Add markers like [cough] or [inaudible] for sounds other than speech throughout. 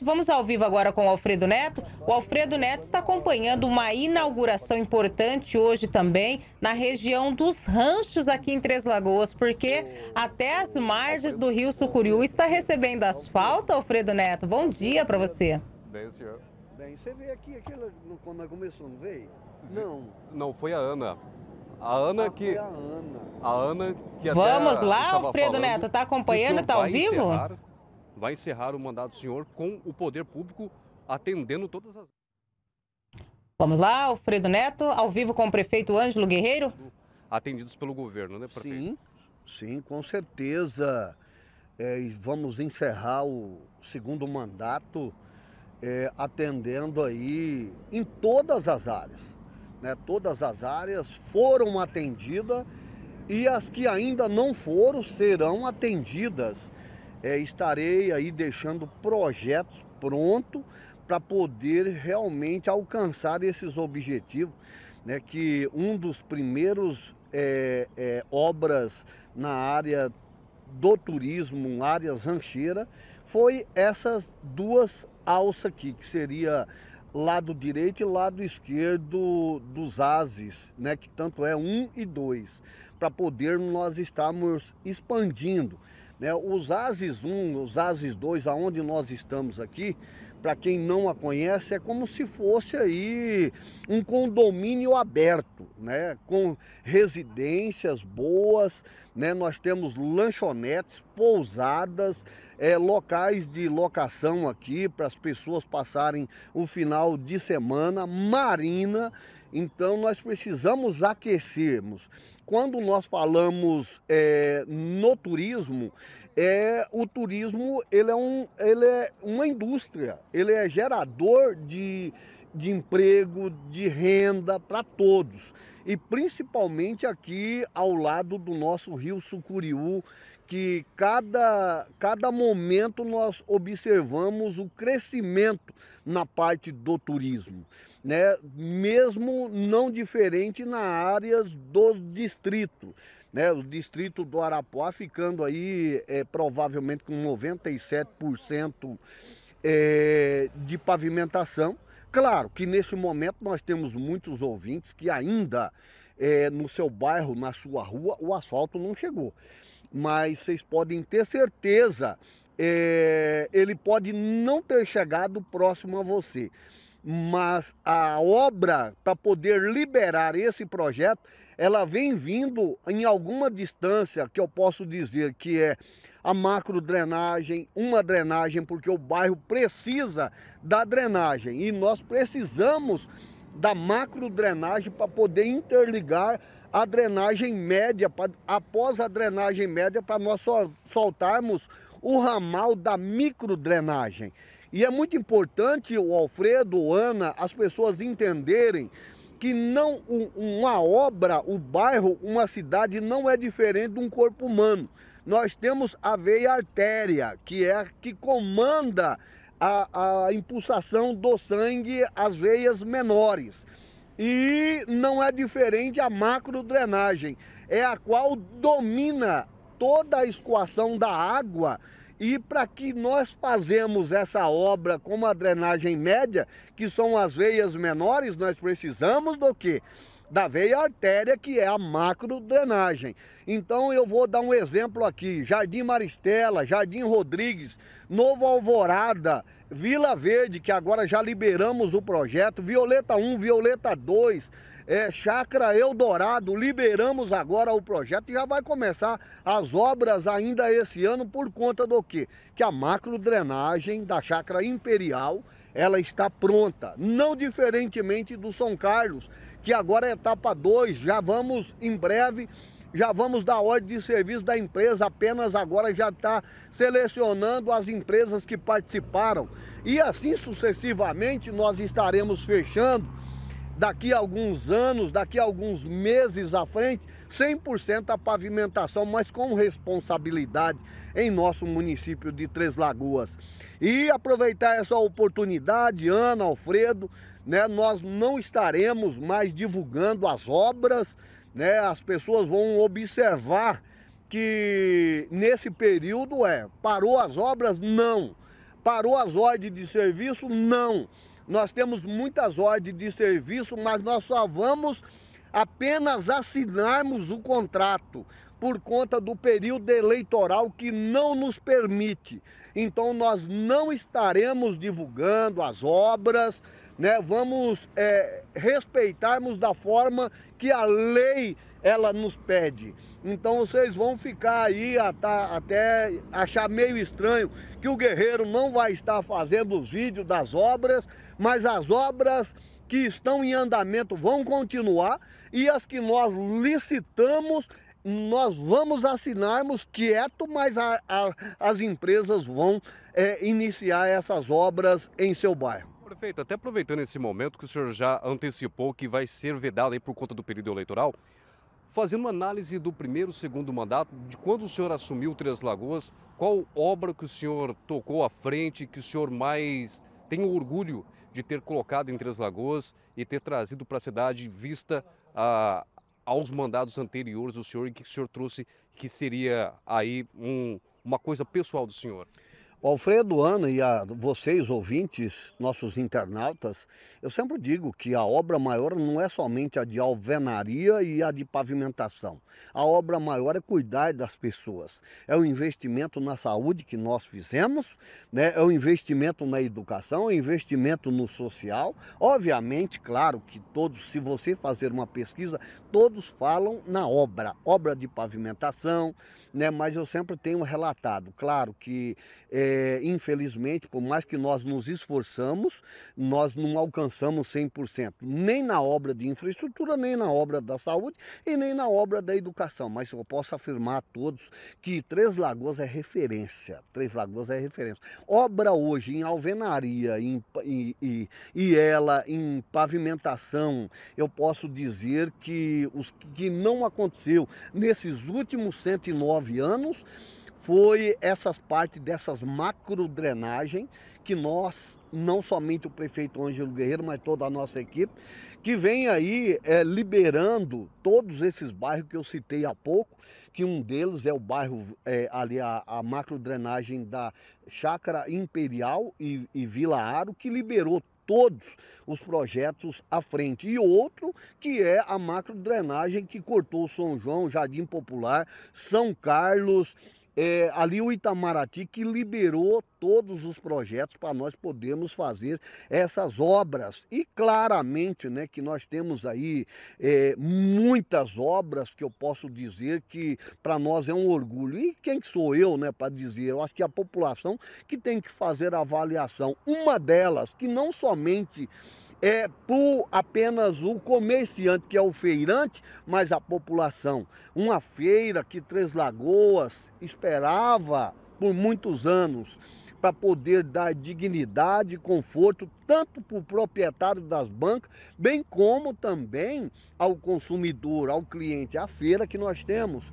Vamos ao vivo agora com o Alfredo Neto. O Alfredo Neto está acompanhando uma inauguração importante hoje também na região dos ranchos aqui em Três Lagoas, porque até as margens do rio Sucuriú está recebendo asfalto, Alfredo Neto. Bom dia para você. Bem, senhor. Bem, você veio aqui, aquela, quando começou, não veio? Não. Não, foi a Ana. A Ana ah, que. A Ana. A Ana que Vamos lá, Alfredo falando, Neto, está acompanhando, Está ao vivo? Encerrar vai encerrar o mandato do senhor com o poder público atendendo todas as. Vamos lá, Alfredo Neto, ao vivo com o prefeito Ângelo Guerreiro. Atendidos pelo governo, né, prefeito? Sim, sim, com certeza. É, vamos encerrar o segundo mandato é, atendendo aí em todas as áreas. Né? Todas as áreas foram atendidas e as que ainda não foram serão atendidas é, estarei aí deixando projetos pronto para poder realmente alcançar esses objetivos, né? Que um dos primeiros é, é, obras na área do turismo, áreas rancheira, foi essas duas alças aqui, que seria lado direito e lado esquerdo dos ases, né, que tanto é um e dois, para poder nós estarmos expandindo. Né? Os ASIS 1, os ASIS 2, aonde nós estamos aqui, para quem não a conhece, é como se fosse aí um condomínio aberto, né? com residências boas, né? nós temos lanchonetes, pousadas, é, locais de locação aqui para as pessoas passarem o final de semana, marina. Então nós precisamos aquecermos quando nós falamos é, no turismo, é, o turismo ele é, um, ele é uma indústria, ele é gerador de, de emprego, de renda para todos. E principalmente aqui ao lado do nosso rio Sucuriú, que cada, cada momento nós observamos o crescimento na parte do turismo, né? mesmo não diferente na áreas dos distritos. Né, o distrito do Arapuá ficando aí é, provavelmente com 97% é, de pavimentação. Claro que nesse momento nós temos muitos ouvintes que ainda é, no seu bairro, na sua rua, o asfalto não chegou mas vocês podem ter certeza, é, ele pode não ter chegado próximo a você. Mas a obra, para poder liberar esse projeto, ela vem vindo em alguma distância que eu posso dizer que é a macro drenagem, uma drenagem, porque o bairro precisa da drenagem e nós precisamos da macro drenagem para poder interligar a drenagem média, pra, após a drenagem média, para nós sol, soltarmos o ramal da microdrenagem. E é muito importante o Alfredo, o Ana, as pessoas entenderem que não uma obra, o bairro, uma cidade não é diferente de um corpo humano. Nós temos a veia artéria, que é a que comanda a, a impulsação do sangue às veias menores. E não é diferente a macro drenagem, é a qual domina toda a escoação da água e para que nós fazemos essa obra com uma drenagem média, que são as veias menores, nós precisamos do quê? da veia artéria, que é a macrodrenagem. Então eu vou dar um exemplo aqui: Jardim Maristela, Jardim Rodrigues, Novo Alvorada, Vila Verde, que agora já liberamos o projeto, Violeta 1, Violeta 2, é, Chácara Eldorado, liberamos agora o projeto e já vai começar as obras ainda esse ano por conta do quê? Que a macrodrenagem da Chácara Imperial ela está pronta, não diferentemente do São Carlos, que agora é etapa 2, já vamos em breve já vamos dar ordem de serviço da empresa, apenas agora já está selecionando as empresas que participaram. E assim sucessivamente nós estaremos fechando daqui a alguns anos, daqui a alguns meses à frente, 100% a pavimentação, mas com responsabilidade em nosso município de Três Lagoas. E aproveitar essa oportunidade, Ana, Alfredo, né, nós não estaremos mais divulgando as obras, né, as pessoas vão observar que nesse período é parou as obras? Não. Parou as ordens de serviço? Não. Nós temos muitas ordens de serviço, mas nós só vamos apenas assinarmos o contrato por conta do período eleitoral que não nos permite. Então nós não estaremos divulgando as obras, né? Vamos é, respeitarmos da forma que a lei ela nos pede. Então vocês vão ficar aí até, achar meio estranho que o guerreiro não vai estar fazendo os vídeos das obras, mas as obras que estão em andamento vão continuar e as que nós licitamos nós vamos assinarmos quieto, mas a, a, as empresas vão é, iniciar essas obras em seu bairro. Prefeito, até aproveitando esse momento que o senhor já antecipou que vai ser vedado aí por conta do período eleitoral, fazendo uma análise do primeiro, segundo mandato, de quando o senhor assumiu Três Lagoas, qual obra que o senhor tocou à frente, que o senhor mais tem o orgulho de ter colocado em Três Lagoas e ter trazido para a cidade vista a, ah, aos mandados anteriores do senhor e que o senhor trouxe que seria aí um, uma coisa pessoal do senhor? O Alfredo, Ana e a vocês, ouvintes, nossos internautas, eu sempre digo que a obra maior não é somente a de alvenaria e a de pavimentação. A obra maior é cuidar das pessoas. É o investimento na saúde que nós fizemos, né? é o investimento na educação, é o investimento no social. Obviamente, claro que todos, se você fazer uma pesquisa, todos falam na obra, obra de pavimentação, né? mas eu sempre tenho relatado, claro que. É, é, infelizmente, por mais que nós nos esforçamos, nós não alcançamos 100%, nem na obra de infraestrutura, nem na obra da saúde e nem na obra da educação. Mas eu posso afirmar a todos que Três Lagoas é referência. Três Lagoas é referência. Obra hoje em alvenaria em, e, e, e ela em pavimentação, eu posso dizer que os que não aconteceu nesses últimos 109 anos foi essas partes dessas macro drenagem que nós, não somente o prefeito Ângelo Guerreiro, mas toda a nossa equipe, que vem aí é, liberando todos esses bairros que eu citei há pouco, que um deles é o bairro é, ali, a, a macro drenagem da Chácara Imperial e, e Vila Aro, que liberou todos os projetos à frente. E outro que é a macro drenagem que cortou São João, Jardim Popular, São Carlos, é, ali o Itamaraty que liberou todos os projetos para nós podermos fazer essas obras. E claramente né, que nós temos aí é, muitas obras que eu posso dizer que para nós é um orgulho. E quem que sou eu né, para dizer? Eu acho que a população que tem que fazer a avaliação. Uma delas, que não somente é por apenas o comerciante, que é o feirante, mas a população. Uma feira que Três Lagoas esperava por muitos anos para poder dar dignidade e conforto tanto para o proprietário das bancas, bem como também ao consumidor, ao cliente, à feira que nós temos.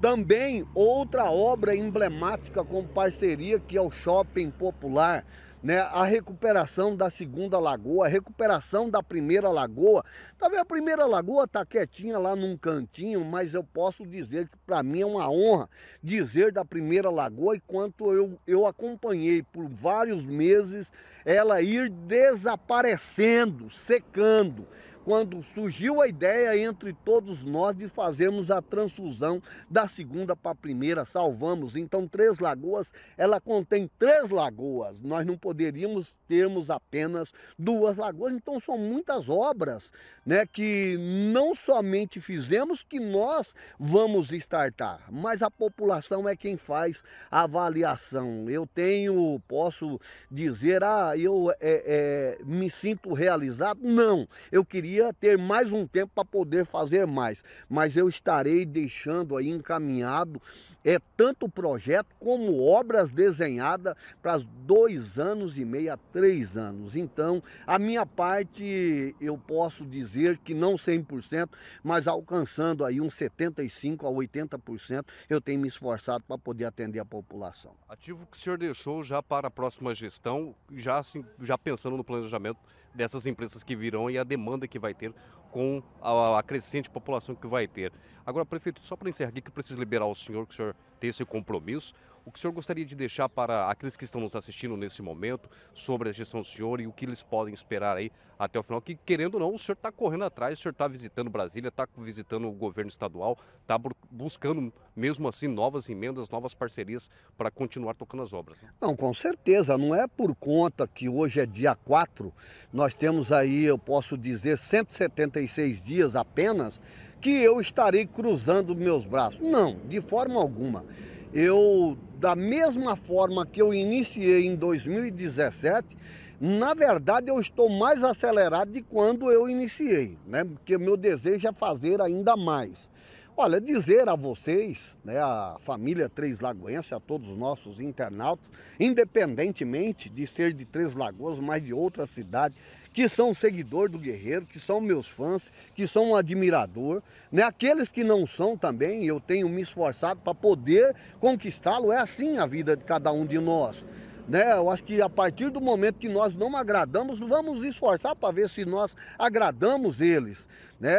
Também outra obra emblemática com parceria que é o Shopping Popular né, a recuperação da segunda lagoa, a recuperação da primeira lagoa. Talvez a primeira lagoa está quietinha lá num cantinho, mas eu posso dizer que para mim é uma honra dizer da primeira lagoa e quanto eu, eu acompanhei por vários meses ela ir desaparecendo, secando quando surgiu a ideia entre todos nós de fazermos a transfusão da segunda para a primeira, salvamos. Então, Três Lagoas, ela contém três lagoas. Nós não poderíamos termos apenas duas lagoas. Então, são muitas obras né, que não somente fizemos, que nós vamos startar, mas a população é quem faz a avaliação. Eu tenho, posso dizer, ah, eu é, é, me sinto realizado? Não, eu queria queria ter mais um tempo para poder fazer mais, mas eu estarei deixando aí encaminhado é tanto o projeto como obras desenhadas para dois anos e meio a três anos. Então, a minha parte eu posso dizer que não 100%, mas alcançando aí uns 75 a 80%, eu tenho me esforçado para poder atender a população. Ativo que o senhor deixou já para a próxima gestão, já, assim, já pensando no planejamento dessas empresas que virão e a demanda que vai ter com a, a crescente população que vai ter. Agora, prefeito, só para encerrar aqui que eu preciso liberar o senhor, que o senhor tem esse compromisso. O que o senhor gostaria de deixar para aqueles que estão nos assistindo nesse momento sobre a gestão do senhor e o que eles podem esperar aí até o final? Que, querendo ou não, o senhor está correndo atrás, o senhor está visitando Brasília, está visitando o governo estadual, está buscando, mesmo assim, novas emendas, novas parcerias para continuar tocando as obras. Né? Não, com certeza. Não é por conta que hoje é dia 4, nós temos aí, eu posso dizer, 176 dias apenas que eu estarei cruzando meus braços. Não, de forma alguma eu, da mesma forma que eu iniciei em 2017, na verdade eu estou mais acelerado de quando eu iniciei, né? Porque o meu desejo é fazer ainda mais. Olha, dizer a vocês, né, a família Três Lagoense, a todos os nossos internautas, independentemente de ser de Três Lagoas, mas de outra cidade, que são seguidores do Guerreiro, que são meus fãs, que são um admirador. Né? Aqueles que não são também, eu tenho me esforçado para poder conquistá-lo. É assim a vida de cada um de nós. Né? Eu acho que a partir do momento que nós não agradamos, vamos esforçar para ver se nós agradamos eles, né?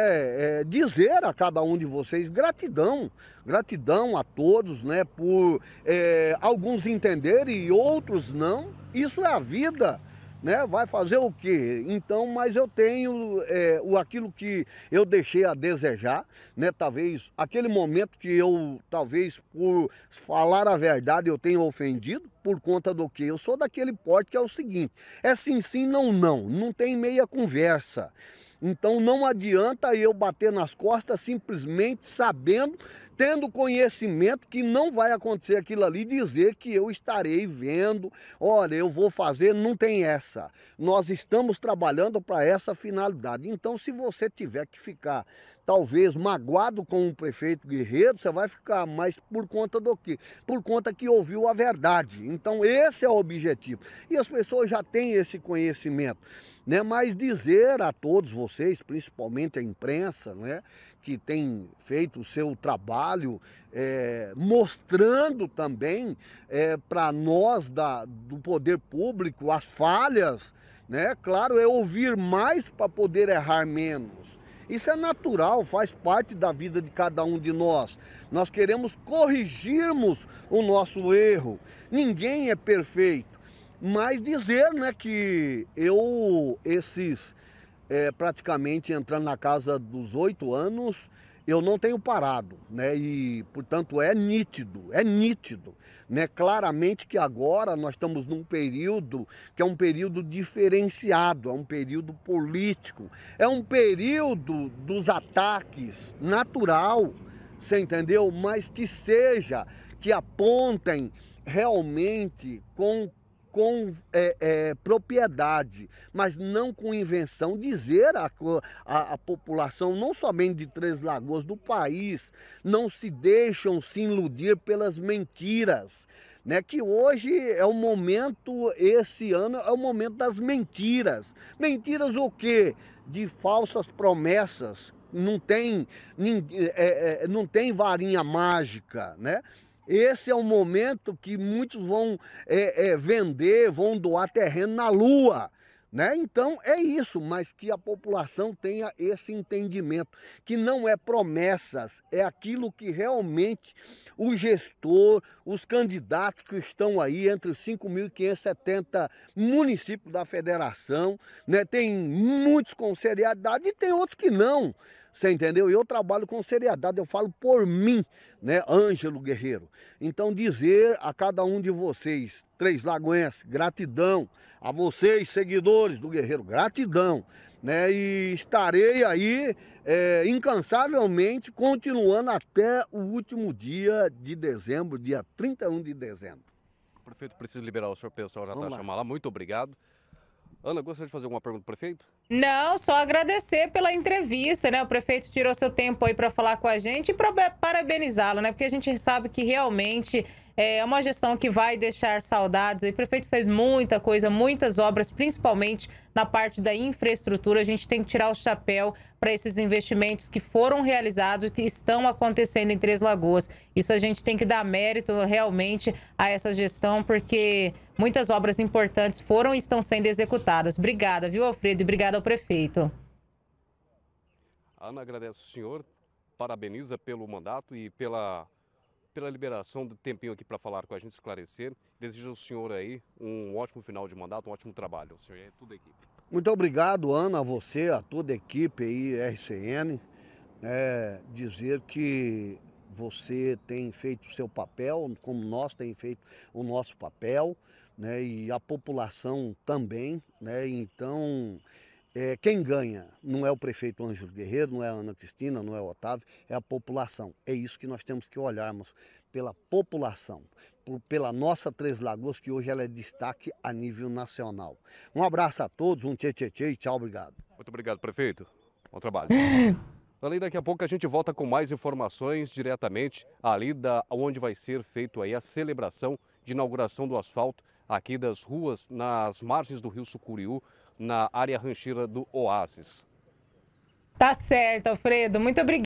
É, dizer a cada um de vocês gratidão, gratidão a todos, né? Por é, alguns entenderem e outros não. Isso é a vida né? Vai fazer o quê? Então, mas eu tenho é, o aquilo que eu deixei a desejar, né? Talvez aquele momento que eu, talvez por falar a verdade, eu tenha ofendido por conta do que eu sou daquele porte que é o seguinte: é sim, sim, não, não, não tem meia conversa. Então não adianta eu bater nas costas simplesmente sabendo, tendo conhecimento que não vai acontecer aquilo ali, dizer que eu estarei vendo, olha, eu vou fazer, não tem essa. Nós estamos trabalhando para essa finalidade. Então se você tiver que ficar talvez magoado com o prefeito Guerreiro, você vai ficar, mas por conta do quê? Por conta que ouviu a verdade. Então esse é o objetivo. E as pessoas já têm esse conhecimento, né? Mas dizer a todos vocês, principalmente a imprensa, né? que tem feito o seu trabalho, é, mostrando também é, para nós da, do poder público as falhas, né? Claro, é ouvir mais para poder errar menos. Isso é natural, faz parte da vida de cada um de nós. Nós queremos corrigirmos o nosso erro. Ninguém é perfeito. Mas dizer né, que eu, esses é, praticamente entrando na casa dos oito anos, eu não tenho parado, né? E, portanto, é nítido, é nítido, né? Claramente que agora nós estamos num período que é um período diferenciado, é um período político, é um período dos ataques natural, você entendeu? Mas que seja que apontem realmente com com é, é, propriedade, mas não com invenção, dizer à a, a, população, não somente de Três Lagoas, do país, não se deixam se iludir pelas mentiras. Né, que hoje é o momento, esse ano é o momento das mentiras. Mentiras o quê? De falsas promessas. Não tem, é, é, não tem varinha mágica, né? Esse é o momento que muitos vão é, é, vender, vão doar terreno na lua. Né? Então é isso, mas que a população tenha esse entendimento, que não é promessas, é aquilo que realmente o gestor, os candidatos que estão aí entre os 5.570 municípios da federação, né? tem muitos com seriedade e tem outros que não. Você entendeu? Eu trabalho com seriedade, eu falo por mim, né, Ângelo Guerreiro. Então, dizer a cada um de vocês, Três Lagoenses, gratidão. A vocês, seguidores do Guerreiro, gratidão. Né, e estarei aí é, incansavelmente continuando até o último dia de dezembro, dia 31 de dezembro. Prefeito, preciso liberar o senhor pessoal já está chamando lá. Muito obrigado. Ana, gostaria de fazer alguma pergunta para o prefeito? Não, só agradecer pela entrevista, né? O prefeito tirou seu tempo aí para falar com a gente e para parabenizá-lo, né? Porque a gente sabe que realmente é, é uma gestão que vai deixar saudades. O prefeito fez muita coisa, muitas obras, principalmente na parte da infraestrutura. A gente tem que tirar o chapéu para esses investimentos que foram realizados e que estão acontecendo em Três Lagoas. Isso a gente tem que dar mérito realmente a essa gestão, porque muitas obras importantes foram e estão sendo executadas. Obrigada, viu, Alfredo? E obrigada ao prefeito. Ana ah, agradece o senhor, parabeniza pelo mandato e pela, pela liberação do tempinho aqui para falar com a gente, esclarecer. Desejo ao senhor aí um ótimo final de mandato, um ótimo trabalho. O senhor é toda a equipe. Muito obrigado, Ana, a você, a toda a equipe aí, RCN. É, né? dizer que você tem feito o seu papel, como nós temos feito o nosso papel, né, e a população também. Né, então, é, quem ganha não é o prefeito Ângelo Guerreiro, não é a Ana Cristina, não é o Otávio, é a população. É isso que nós temos que olharmos pela população, por, pela nossa Três Lagoas, que hoje ela é destaque a nível nacional. Um abraço a todos, um tchê tchê tchê e tchau, obrigado. Muito obrigado, prefeito. Bom trabalho. [clears throat] além daqui a pouco a gente volta com mais informações diretamente ali da onde vai ser feito aí a celebração de inauguração do asfalto aqui das ruas nas margens do Rio Sucuriú na área ranchira do Oásis. Tá certo, Alfredo. Muito obrigada.